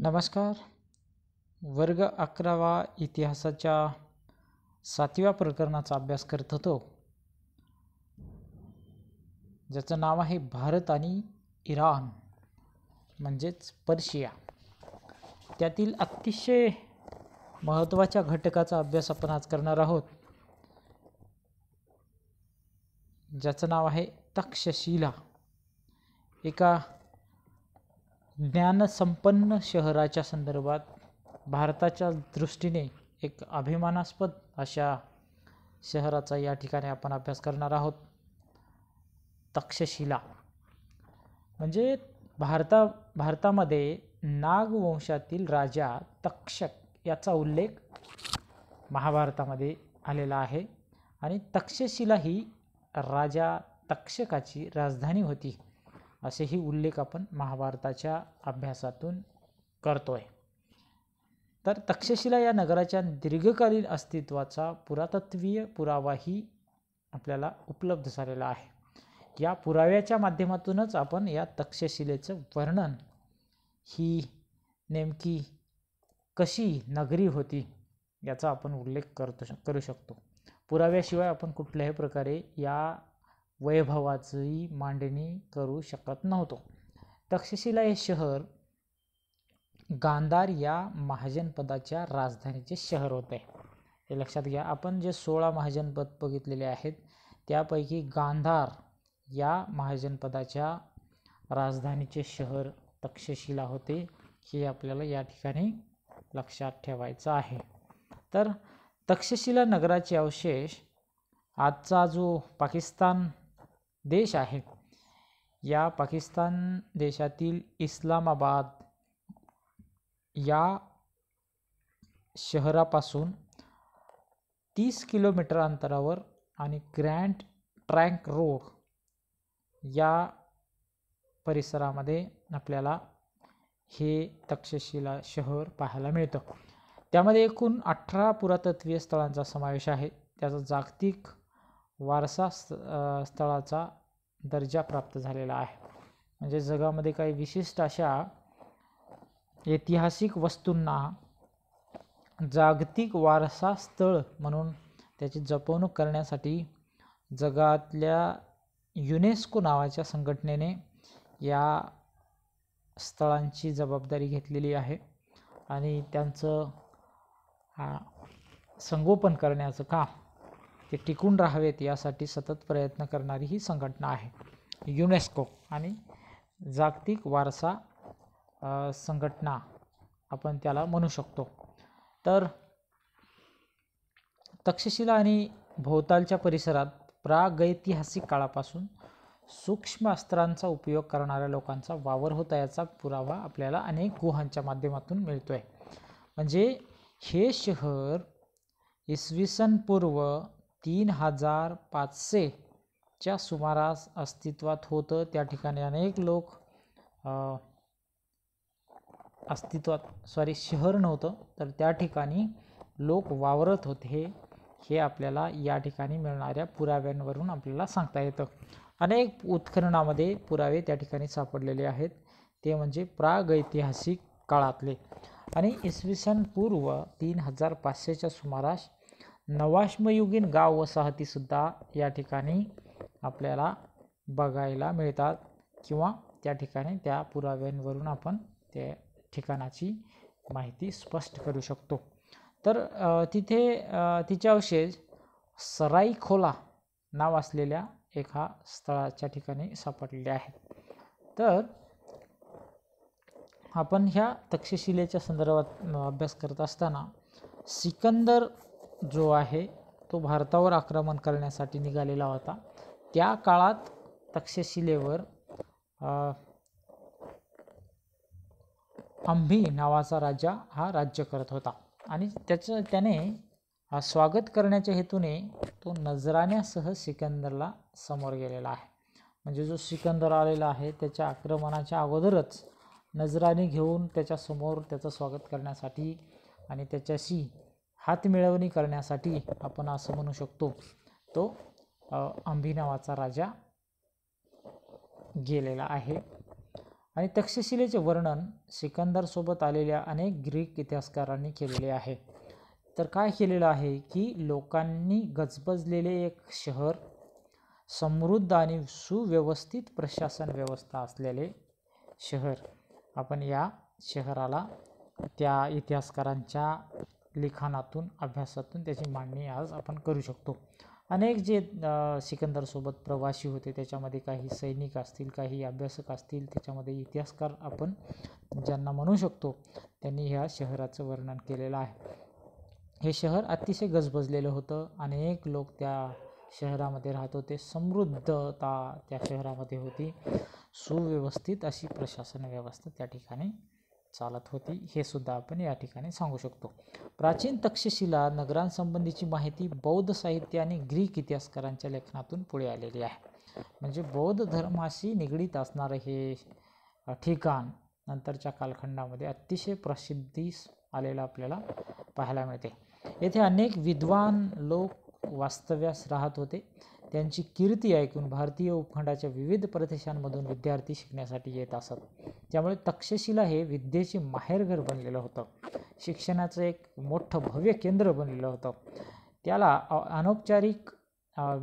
नमस्कार वर्ग अकरावा इतिहासाच्या सातव्या प्रकरणाचा अभ्यास करत होतो ज्याचं नाव आहे भारत आणि इराण म्हणजेच पर्शिया त्यातील अतिशय महत्त्वाच्या घटकाचा अभ्यास आपण आज करणार आहोत ज्याचं नाव आहे तक्षशिला एका ज्ञानसंपन्न शहराच्या संदर्भात भारताच्या दृष्टीने एक अभिमानास्पद अशा शहराचा या ठिकाणी आपण अभ्यास करणार आहोत तक्षशिला म्हणजे भारता भारतामध्ये नागवंशातील राजा तक्षक याचा उल्लेख महाभारतामध्ये आलेला आहे आणि तक्षशिला ही राजा तक्षकाची राजधानी होती असेही उल्लेख आपण महाभारताच्या अभ्यासातून करतो आहे तर तक्षशिला या नगराच्या दीर्घकालीन अस्तित्वाचा पुरातत्वीय पुरावाही आपल्याला उपलब्ध झालेला आहे या पुराव्याच्या माध्यमातूनच आपण या तक्षशिलेचं वर्णन ही नेमकी कशी नगरी होती याचा आपण उल्लेख करतो करू शकतो पुराव्याशिवाय आपण कुठल्याही प्रकारे या वैभवाची मांडणी करू शकत नव्हतो तक्षशिला हे शहर गांधार या महाजनपदाच्या राजधानीचे शहर होते हे लक्षात घ्या आपण जे सोळा महाजनपद बघितलेले आहेत त्यापैकी गांधार या महाजनपदाच्या राजधानीचे शहर तक्षशिला होते हे आपल्याला या ठिकाणी लक्षात ठेवायचं आहे तर तक्षशिला नगराचे अवशेष आजचा जो पाकिस्तान देश आहे या पाकिस्तान देशातील इस्लामाबाद या शहरापासून तीस किलोमीटर अंतरावर आणि ग्रँड ट्रँक रोड या परिसरामध्ये आपल्याला हे तक्षशिला शहर पाहायला मिळतं त्यामध्ये एकूण अठरा पुरातत्वीय स्थळांचा समावेश आहे त्याचा जागतिक वारसा स्थळाचा दर्जा प्राप्त झालेला आहे म्हणजे जगामध्ये काही विशिष्ट अशा ऐतिहासिक वस्तूंना जागतिक वारसा स्थळ म्हणून त्याची जपवणूक करण्यासाठी जगातल्या युनेस्को नावाच्या संघटनेने या स्थळांची जबाबदारी घेतलेली आहे आणि त्यांचं संगोपन करण्याचं काम ते टिकून राहावेत यासाठी सतत प्रयत्न करणारी ही संघटना आहे युनेस्को आणि जागतिक वारसा संघटना आपण त्याला म्हणू शकतो तर तक्षशिला आणि भोवतालच्या परिसरात प्रागैतिहासिक काळापासून सूक्ष्म अस्त्रांचा उपयोग करणाऱ्या लोकांचा वावर होता याचा पुरावा आपल्याला अनेक गुहांच्या माध्यमातून मिळतो आहे म्हणजे हे शहर इसवी सन पूर्व तीन हजार पाचशेच्या सुमारास अस्तित्वात होतं त्या ठिकाणी अनेक लोक अस्तित्वात सॉरी शहर नव्हतं तर त्या ठिकाणी लोक वावरत होते हे हे आपल्याला या ठिकाणी मिळणाऱ्या पुराव्यांवरून आपल्याला सांगता येतं अनेक उत्खननामध्ये पुरावे त्या ठिकाणी सापडलेले आहेत ते म्हणजे प्रागैतिहासिक काळातले आणि इसवी सन पूर्व तीन हजार पाचशेच्या सुमारास नवाश्मयुगीन गाव वसाहतीसुद्धा या ठिकाणी आपल्याला बघायला मिळतात किंवा त्या ठिकाणी त्या पुराव्यांवरून आपण त्या ठिकाणाची माहिती स्पष्ट करू शकतो तर तिथे तिचे अवशेष सराईखोला नाव असलेल्या एका स्थळाच्या ठिकाणी सापडले आहेत तर आपण ह्या तक्षशिलेच्या संदर्भात अभ्यास करत असताना सिकंदर जो आहे तो भारतावर आक्रमण करण्यासाठी निघालेला होता त्या काळात तक्षशिलेवर अंभी नावाचा राजा हा राज्य करत होता आणि त्याचं त्याने स्वागत करण्याच्या हेतूने तो नजराण्यासह सिकंदरला समोर गेलेला आहे म्हणजे जो सिकंदर आलेला आहे त्याच्या आक्रमणाच्या अगोदरच नजराने घेऊन त्याच्यासमोर त्याचं स्वागत करण्यासाठी आणि त्याच्याशी हातमिळवणी करण्यासाठी आपण असं म्हणू शकतो तो अंबी नावाचा राजा गेलेला आहे आणि तक्षशिलेचे वर्णन सिकंदरसोबत आलेल्या अनेक ग्रीक इतिहासकारांनी केलेले आहे तर काय केलेलं आहे की लोकांनी गजबजलेले एक शहर समृद्ध आणि सुव्यवस्थित प्रशासन व्यवस्था असलेले शहर आपण या शहराला त्या इतिहासकारांच्या लिखाणातून अभ्यासातून त्याची मांडणी आज आपण करू शकतो अनेक जे सिकंदरसोबत प्रवासी होते त्याच्यामध्ये काही सैनिक असतील काही अभ्यासक असतील त्याच्यामध्ये इतिहासकार आपण ज्यांना म्हणू शकतो त्यांनी ह्या शहराचं वर्णन केलेलं आहे हे शहर अतिशय गजबजलेलं होतं अनेक लोक त्या शहरामध्ये राहत होते समृद्धता त्या शहरामध्ये होती सुव्यवस्थित अशी प्रशासन व्यवस्था त्या ठिकाणी चालत होती हे सुद्धा आपण या ठिकाणी सांगू शकतो प्राचीन तक्षशिला नगरांसंबंधीची माहिती बौद्ध साहित्य आणि ग्रीक इतिहासकारांच्या लेखनातून पुढे आलेली आहे म्हणजे बौद्ध धर्माशी निगडीत असणारं हे ठिकाण नंतरच्या कालखंडामध्ये अतिशय प्रसिद्धीस आलेलं आपल्याला पाहायला मिळते येथे अनेक विद्वान लोक वास्तव्यास राहत होते त्यांची कीर्ती ऐकून भारतीय उपखंडाच्या विविध प्रदेशांमधून विद्यार्थी शिकण्यासाठी येत असत त्यामुळे तक्षशिला हे विद्येचे माहेरघर बनलेलं होतं शिक्षणाचं एक मोठं भव्य केंद्र बनलेलं होतं त्याला अनौपचारिक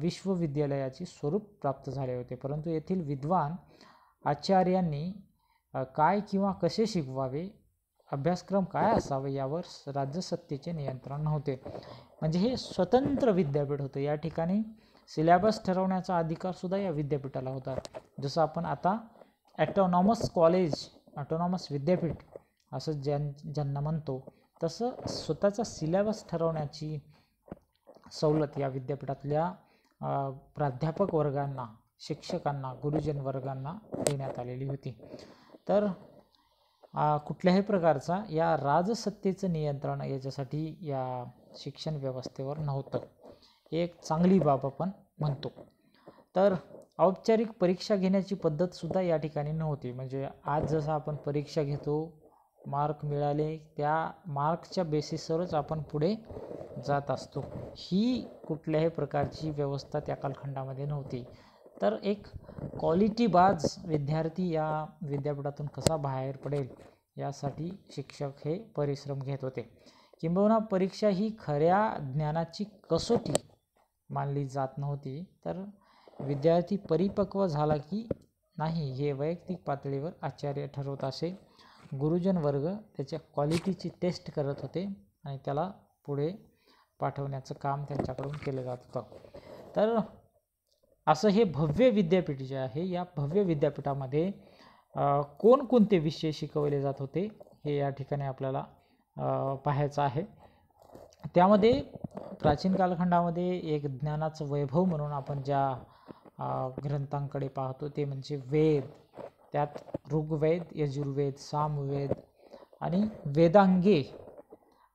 विश्वविद्यालयाचे स्वरूप प्राप्त झाले होते परंतु येथील विद्वान आचार्यांनी काय किंवा कसे शिकवावे अभ्यासक्रम काय असावे यावर राज्यसत्तेचे नियंत्रण नव्हते म्हणजे हे स्वतंत्र विद्यापीठ होतं या ठिकाणी सिलॅबस ठरवण्याचा अधिकार सुद्धा या विद्यापीठाला होता जसं आपण आता ॲटोनॉमस कॉलेज ॲटोनॉमस विद्यापीठ असं ज्यां ज्यांना म्हणतो तसं स्वतःचा सिलॅबस ठरवण्याची सवलत या विद्यापीठातल्या प्राध्यापक वर्गांना शिक्षकांना गुरुजन वर्गांना देण्यात आलेली होती तर कुठल्याही प्रकारचा या राजसत्तेचं नियंत्रण याच्यासाठी या शिक्षण व्यवस्थेवर नव्हतं एक चांगली बाब आपण म्हणतो तर औपचारिक परीक्षा घेण्याची पद्धतसुद्धा या ठिकाणी नव्हती म्हणजे आज जसं आपण परीक्षा घेतो मार्क मिळाले त्या मार्कच्या बेसिसवरच आपण पुढे जात असतो ही कुठल्याही प्रकारची व्यवस्था त्या कालखंडामध्ये नव्हती तर एक क्वालिटी बाज विद्यार्थी या विद्यापीठातून कसा बाहेर पडेल यासाठी शिक्षक हे परिश्रम घेत होते किंबहुना परीक्षा ही खऱ्या ज्ञानाची कसोटी मानली जात नव्हती तर विद्यार्थी परिपक्व झाला की नाही हे वैयक्तिक पातळीवर आचार्य ठरवत असे गुरुजन वर्ग त्याच्या क्वालिटीची टेस्ट करत होते आणि त्याला पुढे पाठवण्याचं काम त्यांच्याकडून केलं जात होतं तर असं हे भव्य विद्यापीठ जे आहे या भव्य विद्यापीठामध्ये कोणकोणते विषय शिकवले जात होते हे या ठिकाणी आपल्याला पाहायचं आहे त्यामध्ये प्राचीन कालखंडामध्ये एक ज्ञानाचं वैभव म्हणून आपण ज्या ग्रंथांकडे पाहतो ते म्हणजे वेद त्यात ऋग्वेद यजुर्वेद सामवेद आणि वेदांगे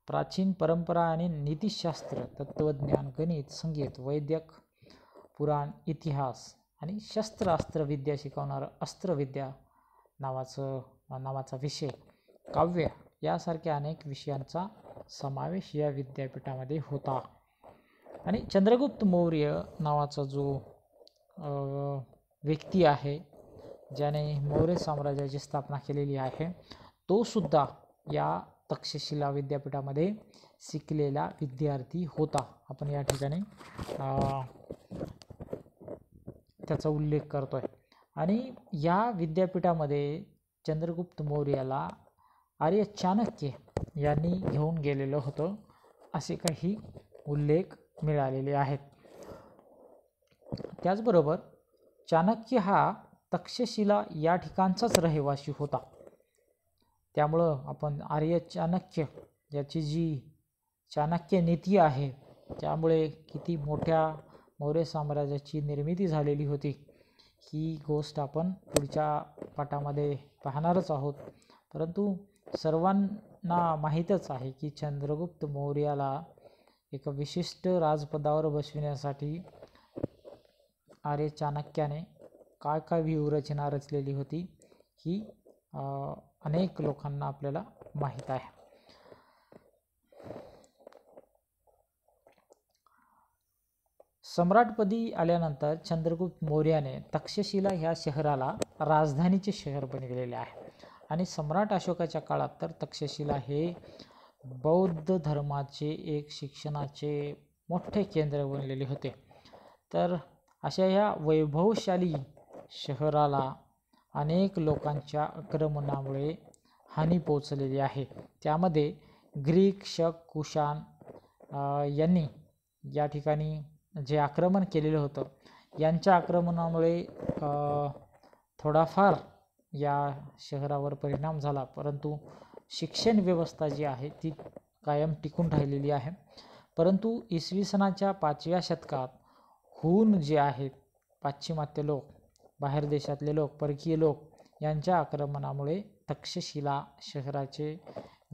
प्राचीन परंपरा आणि नीतिशास्त्र तत्त्वज्ञान गणित संगीत वैद्यक पुराण इतिहास आणि शस्त्रास्त्रविद्या शिकवणारं अस्त्रविद्या नावाचं नावाचा विषय काव्य यासारख्या अनेक विषयांचा समावेश या विद्यापीठामध्ये होता आणि चंद्रगुप्त मौर्य नावाचा जो व्यक्ती आहे ज्याने मौर्य साम्राज्याची स्थापना केलेली आहे तो सुद्धा या तक्षशिला विद्यापीठामध्ये शिकलेला विद्यार्थी होता आपण या ठिकाणी त्याचा उल्लेख करतो आहे आणि या विद्यापीठामध्ये चंद्रगुप्त मौर्याला आर्य चाणक्य यांनी घेऊन गेलेलं होतं असे काही उल्लेख मिळालेले आहेत त्याचबरोबर चाणक्य हा तक्षशिला या ठिकाणचाच रहिवासी होता त्यामुळं आपण आर्य चाणक्य याची जी चाणक्य नीती आहे त्यामुळे किती मोठ्या मौर्य साम्राज्याची निर्मिती झालेली होती ही गोष्ट आपण पुढच्या पाठामध्ये पाहणारच आहोत परंतु सर्वां ना माहीतच आहे की चंद्रगुप्त मौर्याला एका विशिष्ट राजपदावर बसविण्यासाठी आर्य चाणक्याने काय काय व्यूहरचना रचलेली होती ही अनेक लोकांना आपल्याला माहीत आहे सम्राटपदी आल्यानंतर चंद्रगुप्त मौर्याने तक्षशिला ह्या शहराला राजधानीचे शहर बनविलेले आहे आणि सम्राट अशोकाच्या काळात तर तक्षशिला हे बौद्ध धर्माचे एक शिक्षणाचे मोठे केंद्र बनलेले होते तर अशा ह्या वैभवशाली शहराला अनेक लोकांच्या आक्रमणामुळे हानी पोचलेली आहे त्यामध्ये ग्रीक शक कुशान यांनी या ठिकाणी जे आक्रमण केलेलं होतं यांच्या आक्रमणामुळे थोडाफार या शहरावर परिणाम झाला परंतु शिक्षण व्यवस्था जी आहे ती कायम टिकून राहिलेली आहे परंतु इसवी सणाच्या पाचव्या शतकात हून जे आहेत पाश्चिमात्य लोक बाहेर देशातले लोक परकीय लोक यांच्या आक्रमणामुळे तक्षशिला शहराचे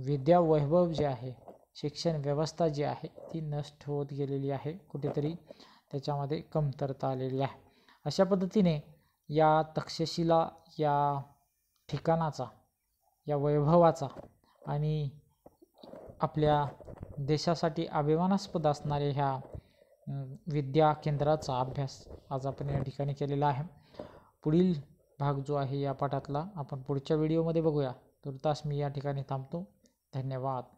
विद्या वैभव जे आहे शिक्षण व्यवस्था जी आहे ती नष्ट होत गेलेली आहे कुठेतरी त्याच्यामध्ये कमतरता आलेली आहे अशा पद्धतीने या तक्षशिला या ठिकाणाचा या वैभवाचा आणि आपल्या देशासाठी अभिमानास्पद असणाऱ्या ह्या विद्या केंद्राचा अभ्यास आज आपण या ठिकाणी केलेला आहे पुढील भाग जो आहे या पाठातला आपण पुढच्या व्हिडिओमध्ये बघूया तुर्तास मी या ठिकाणी थांबतो धन्यवाद